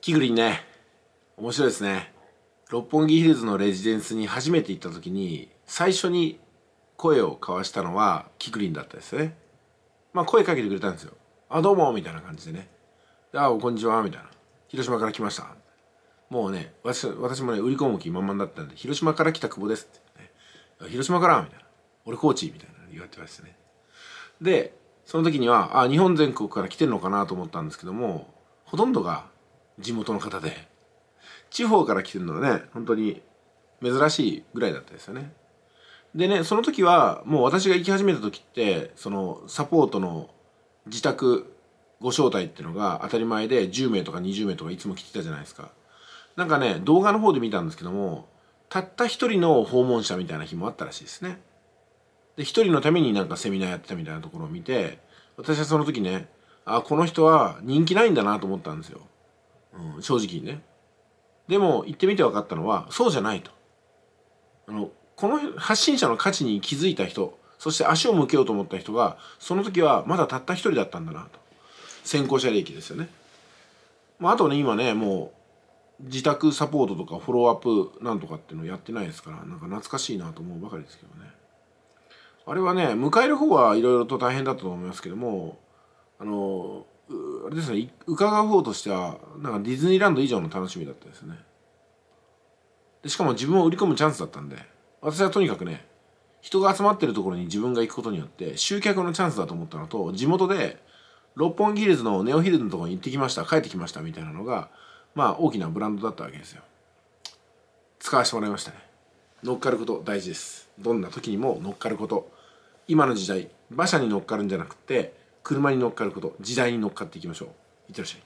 キグリンね面白いですね六本木ヒルズのレジデンスに初めて行った時に最初に声を交わしたのはキクリンだったですねまあ声かけてくれたんですよ「あどうも」みたいな感じでね「あこんにちは」みたいな「広島から来ました」もうね私私もね売り込む気満々だったんで「広島から来た久保です」って、ね「広島から」みたいな「俺コーチ」みたいな言われてましたねでその時にはあ日本全国から来てるのかなと思ったんですけどもほとんどが地元の方で地方から来てるのはね本当に珍しいぐらいだったですよねでねその時はもう私が行き始めた時ってそのサポートの自宅ご招待っていうのが当たり前で10名とか20名とかいつも来てたじゃないですかなんかね動画の方で見たんですけどもたった一人の訪問者みたいな日もあったらしいですねで一人のためになんかセミナーやってたみたいなところを見て私はその時ねあこの人は人気ないんだなと思ったんですようん、正直にねでも言ってみて分かったのはそうじゃないとあのこの発信者の価値に気づいた人そして足を向けようと思った人がその時はまだたった一人だったんだなと先行者利益ですよね、まあ、あとね今ねもう自宅サポートとかフォローアップなんとかっていうのやってないですからなんか懐かしいなと思うばかりですけどねあれはね迎える方はいろいろと大変だったと思いますけどもあのあれですね伺う方としてはなんかディズニーランド以上の楽しみだったですねでしかも自分を売り込むチャンスだったんで私はとにかくね人が集まってるところに自分が行くことによって集客のチャンスだと思ったのと地元で六本木ヒルズのネオヒルズのところに行ってきました帰ってきましたみたいなのがまあ大きなブランドだったわけですよ使わせてもらいましたね乗っかること大事ですどんな時にも乗っかること今の時代馬車に乗っかるんじゃなくて車に乗っかること時代に乗っかっていきましょういってらっしゃい